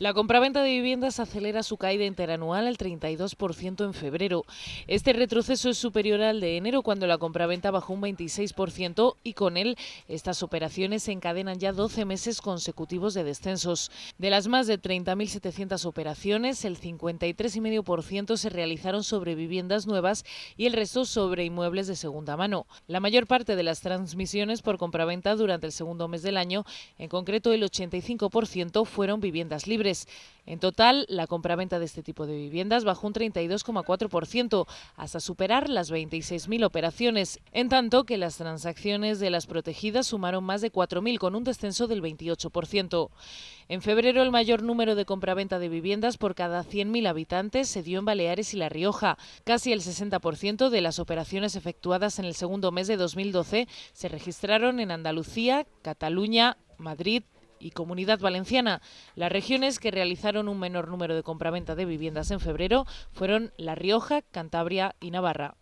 La compraventa de viviendas acelera su caída interanual al 32% en febrero. Este retroceso es superior al de enero, cuando la compraventa bajó un 26% y con él estas operaciones se encadenan ya 12 meses consecutivos de descensos. De las más de 30.700 operaciones, el 53,5% se realizaron sobre viviendas nuevas y el resto sobre inmuebles de segunda mano. La mayor parte de las transmisiones por compraventa durante el segundo mes del año, en concreto el 85%, fueron viviendas libres en total, la compraventa de este tipo de viviendas bajó un 32,4% hasta superar las 26.000 operaciones, en tanto que las transacciones de las protegidas sumaron más de 4.000 con un descenso del 28%. En febrero, el mayor número de compraventa de viviendas por cada 100.000 habitantes se dio en Baleares y La Rioja. Casi el 60% de las operaciones efectuadas en el segundo mes de 2012 se registraron en Andalucía, Cataluña, Madrid, y Comunidad Valenciana. Las regiones que realizaron un menor número de compraventa de viviendas en febrero fueron La Rioja, Cantabria y Navarra.